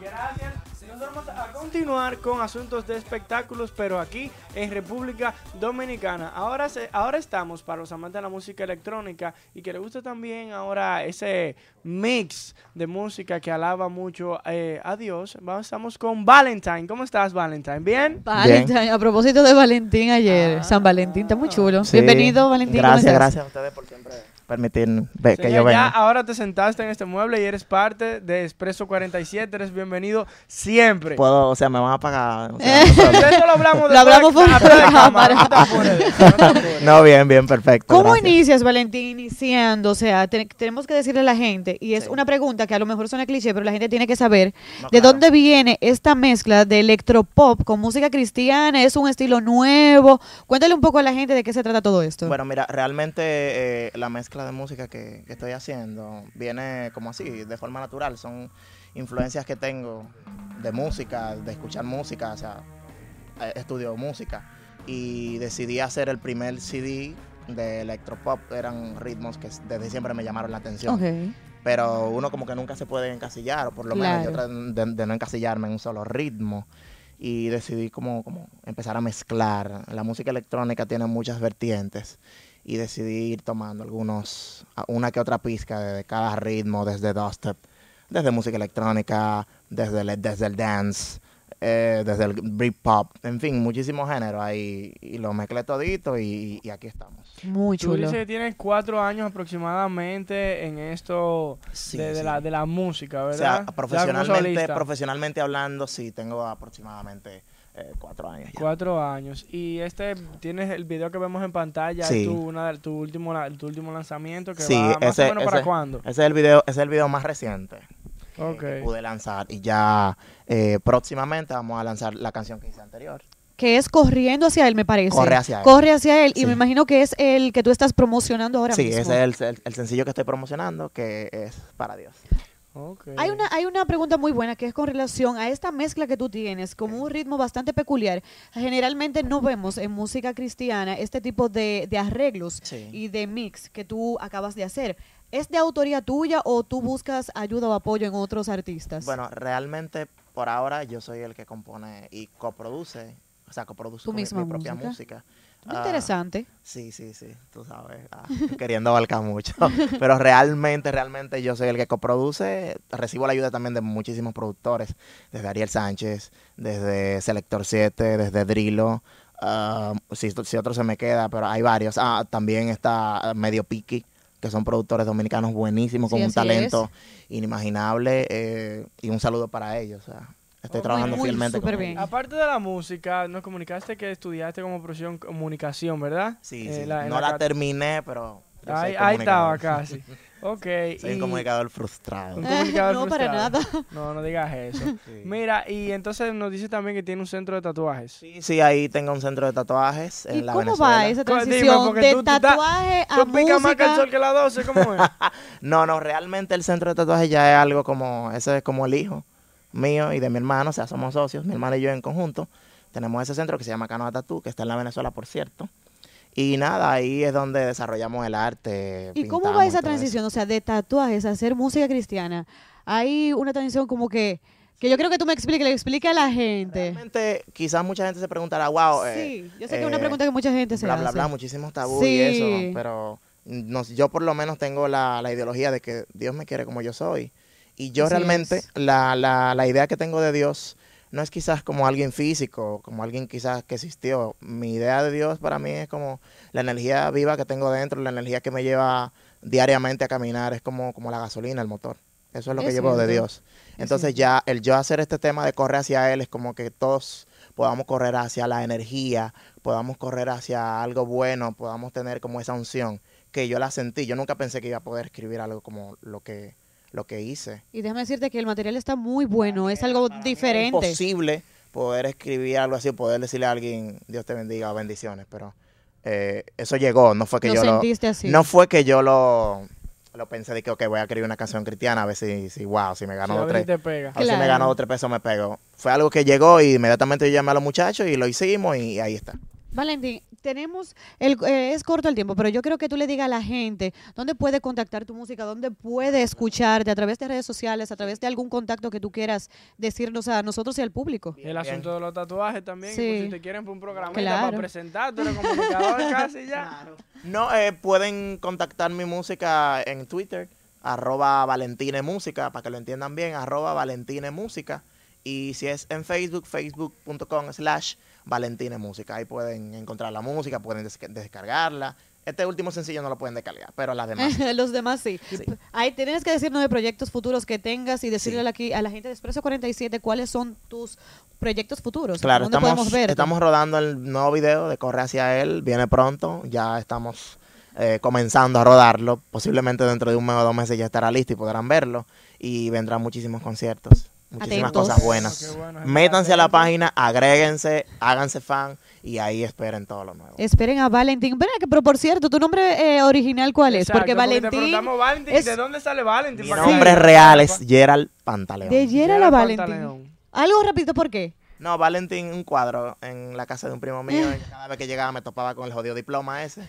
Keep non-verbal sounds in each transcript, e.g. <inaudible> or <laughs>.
Gracias. Nos vamos a continuar con asuntos de espectáculos, pero aquí en República Dominicana. Ahora, se, ahora estamos para los amantes de la música electrónica y que le gusta también ahora ese mix de música que alaba mucho eh, a Dios. Vamos, estamos con Valentine. ¿Cómo estás, Valentine? ¿Bien? Valentine, a propósito de Valentín ayer, San Valentín, está muy chulo. Ah. Bienvenido, Valentín. Gracias, gracias a ustedes por siempre permitir que yo venga. Ya ahora te sentaste en este mueble y eres parte de Expreso 47, eres bienvenido siempre. Puedo, o sea, me van a pagar. <laughs> no lo hablamos de lo hablamos No, bien, bien, perfecto. ¿Cómo inicias, Valentín, iniciando? O sea, tenemos que decirle a la gente, y es una pregunta que a lo mejor suena cliché, pero la gente tiene que saber de dónde viene esta mezcla de electropop con música cristiana, es un estilo nuevo. Cuéntale un poco a la gente de qué se trata todo esto. Bueno, mira, realmente eh, la mezcla de música que, estoy haciendo viene como así, de forma natural. Son influencias que tengo de música, de escuchar música, o sea, eh, estudio música. Y decidí hacer el primer CD de electropop. Eran ritmos que desde siempre me llamaron la atención. Pero uno como que nunca se puede encasillar, o por lo menos de, de no encasillarme en un solo ritmo y decidí como, como, empezar a mezclar. La música electrónica tiene muchas vertientes y decidí ir tomando algunos, una que otra pizca de, cada ritmo, desde dubstep, desde música electrónica, desde el, desde el dance, eh, desde el pop. en fin, muchísimo género ahí y lo mezclé todito y, aquí estamos. Muy chulo. Tú dices que tienes cuatro años aproximadamente en esto de, la, de la música, ¿verdad? O sea, profesionalmente, profesionalmente hablando, sí, tengo aproximadamente eh, cuatro años Cuatro años. Y este, tienes el video que vemos en pantalla, sí. tu, una, tu, último, tu último lanzamiento, que va más para cuándo. Ese es el video, es el video más reciente que pude lanzar. Y ya eh, próximamente vamos a lanzar la canción que hice anterior que es corriendo hacia él, me parece. Corre hacia él. Corre hacia él. Y me imagino que es el que tú estás promocionando ahora sí, mismo. Sí, ese es el, sencillo que estoy promocionando, que es para Dios. Hay, una, hay una pregunta muy buena que es con relación a esta mezcla que tú tienes, como un ritmo bastante peculiar. Generalmente no vemos en música cristiana este tipo de, arreglos y de mix que tú acabas de hacer. ¿Es de autoría tuya o tú buscas ayuda o apoyo en otros artistas? Bueno, realmente por ahora yo soy el que compone y coproduce o sea, coproduce mi, propia música. Ah, ah, interesante. Sí, sí, sí, tú sabes, ah, <laughs> queriendo abarcar mucho, <laughs> pero realmente, realmente yo soy el que coproduce, recibo la ayuda también de muchísimos productores, desde Ariel Sánchez, desde Selector 7, desde Drilo, si, si, otro se me queda, pero hay varios. Ah, también está Medio Piki, que son productores dominicanos buenísimos, con un talento inimaginable, eh, y un saludo para ellos. O Estoy trabajando fielmente Aparte de la música, nos comunicaste que estudiaste como profesión comunicación, ¿verdad? Sí, eh, sí. no la, terminé, pero... Ahí, estaba casi. <laughs> Ok. Soy un comunicador frustrado. Eh, no, para nada. <laughs> No, no digas eso. <laughs> Mira, y entonces nos dice también que tiene un centro de tatuajes. Sí, sí, ahí tengo un centro de tatuajes en ¿Y cómo va esa transición de tatuaje tú más que la no, no, realmente el centro de tatuajes ya es algo como, ese es como el hijo mío y de mi hermano, o sea, somos socios, mi hermano y yo en conjunto, tenemos ese centro que se llama Canoa Tattoo, que está en la Venezuela, por cierto. Y nada, ahí es donde desarrollamos el arte. ¿Y cómo va esa transición? O sea, de tatuajes a hacer música cristiana. Hay una transición como que, que yo creo que tú me expliques, le explique a la gente. quizás mucha gente se preguntará, wow. Sí, eh, yo sé que es una eh, pregunta que mucha gente se hace. Bla, bla, bla, muchísimos y eso, pero no, yo por lo menos tengo la ideología de que Dios me quiere como yo soy y yo realmente, la, la, la idea que tengo de Dios no es quizás como alguien físico, como alguien quizás que existió. Mi idea de Dios para mí es como la energía viva que tengo dentro, la energía que me lleva diariamente a caminar, es como, como la gasolina, el motor. Eso es lo que llevo de Dios. Entonces ya el yo hacer este tema de correr hacia Él es como que todos podamos correr hacia la energía, podamos correr hacia algo bueno, podamos tener como esa unción que yo la sentí. Yo nunca pensé que iba a poder escribir algo como lo que lo que hice. Y déjame decirte que el material está muy bueno, es algo diferente. es imposible poder escribir algo así, poder decirle a alguien, Dios te bendiga, bendiciones, pero eh, eso llegó, no fue que yo No fue que yo lo pensé de que okay, voy a escribir una canción cristiana a ver si, si wow, si me ganó dos tres. si me ganó dos tres pesos me pego. Fue algo que llegó y inmediatamente yo llamé a los muchachos y lo hicimos y ahí está. Valentín, tenemos, el, eh, es corto el tiempo, pero yo creo que tú le digas a la gente dónde puede contactar tu música, dónde puede escucharte, a través de redes sociales, a través de algún contacto que tú quieras decirnos a nosotros y al público. el asunto de los tatuajes también, si te quieren por un programa para presentarte, comunicador <laughs> casi ya. No, eh, pueden contactar mi música en Twitter, arroba Valentine Música, para que lo entiendan bien, arroba Valentine Música. Y si es en Facebook, facebook.com slash Valentina Música. Ahí pueden encontrar la música, pueden descargarla. Este último sencillo no lo pueden descargar, pero las demás. <laughs> Los demás sí. Ahí tienes que decirnos de proyectos futuros que tengas y decirle aquí a la gente de Expreso 47 cuáles son tus proyectos futuros. Claro, estamos, podemos ver? estamos rodando el nuevo video de Corre hacia él, viene pronto, ya estamos eh, comenzando a rodarlo. Posiblemente dentro de un mes o dos meses ya estará listo y podrán verlo. Y vendrán muchísimos conciertos muchísimas cosas buenas. Ah, Métanse a la página, agréguense, háganse fan y ahí esperen todo lo nuevo. Esperen a Valentín. Pero, pero por cierto, ¿tu nombre eh, original cuál es? porque Valentín. Te Valentín ¿De dónde sale Valentín? Mi nombre real es Gerald Pantaleón. De Gerald, a Valentín. Algo repito, ¿por qué? No, Valentín, un cuadro en la casa de un primo mío. cada vez que llegaba me topaba con el jodido diploma ese.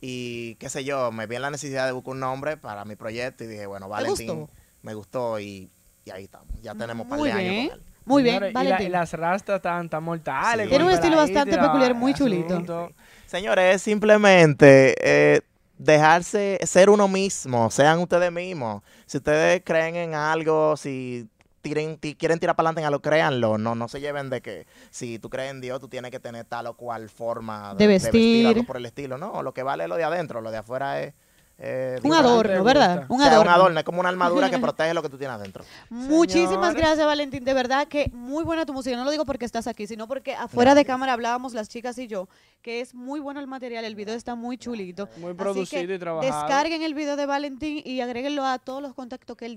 Y qué sé yo, me vi en la necesidad de buscar un nombre para mi proyecto y dije, bueno, Valentín me gustó y y ahí estamos. Ya mm, tenemos para par de años con él. Muy bien, Y, las rastas están tan mortales. Tiene un estilo bastante peculiar, muy chulito. Señores, simplemente eh, dejarse ser uno mismo, sean ustedes mismos. Si ustedes creen en algo, si quieren tirar para adelante en algo, créanlo. No, no se lleven de que si tú crees en Dios, tú tienes que tener tal o cual forma de, vestir, de vestir algo por el estilo. No, lo que vale lo de adentro, lo de afuera es eh, un adorno, ¿verdad? Un adorno. es como una armadura que <laughs> protege lo que tú tienes adentro. Muchísimas gracias, Valentín. De verdad que muy buena tu música. No lo digo porque estás aquí, sino porque afuera de cámara hablábamos las chicas y yo, que es muy bueno el material, el video está muy chulito. Muy producido y trabajado. Descarguen el video de Valentín y agréguenlo a todos los contactos que él día